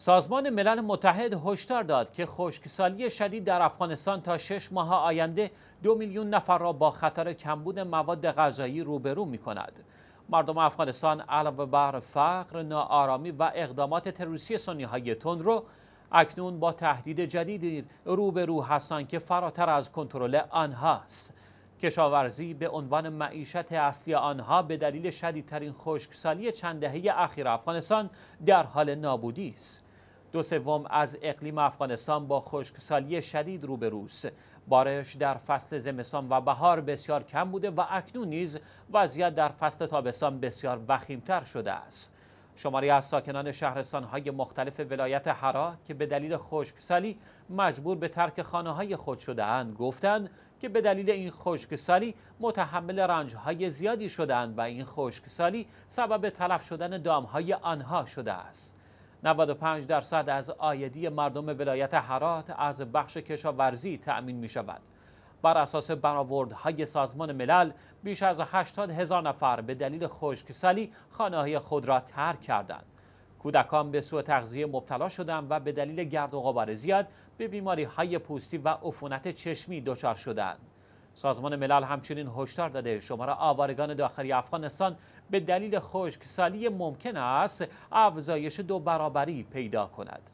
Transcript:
سازمان ملل متحد هشدار داد که خشکسالی شدید در افغانستان تا شش ماه آینده دو میلیون نفر را با خطر کمبود مواد غذایی روبرو می کند. مردم افغانستان علاوه بر فقر، ناآرامی و اقدامات تروریستی سنی های رو اکنون با تهدید جدیدی روبرو هستند که فراتر از کنترل آنهاست. کشاورزی به عنوان معیشت اصلی آنها به دلیل شدیدترین خشکسالی چند دهه اخیر افغانستان در حال نابودی است. دو سوم از اقلیم افغانستان با خشکسالی شدید روبروست بارش در فصل زمستان و بهار بسیار کم بوده و اکنون نیز وضعیت در فصل تابستان بسیار وخیمتر شده است شماری از ساکنان شهرستان های مختلف ولایت هرات که به دلیل خشکسالی مجبور به ترک خانه های خود شده اند گفتند که به دلیل این خشکسالی متحمل رنج های زیادی اند و این خشکسالی سبب تلف شدن دام های آنها شده است 95 درصد از آیدی مردم ولایت حرات از بخش کشاورزی تأمین می شود. بر اساس برآوردهای سازمان ملل بیش از 80 هزار نفر به دلیل خشکسالی های خود را ترک کردند. کودکان به سوء تغذیه مبتلا شدند و به دلیل گرد و غبار زیاد به بیماری های پوستی و عفونت چشمی دچار شدند. سازمان ملل همچنین هشدار داده شماره آوارگان داخلی افغانستان به دلیل خشکسالی ممکن است افزایش دو برابری پیدا کند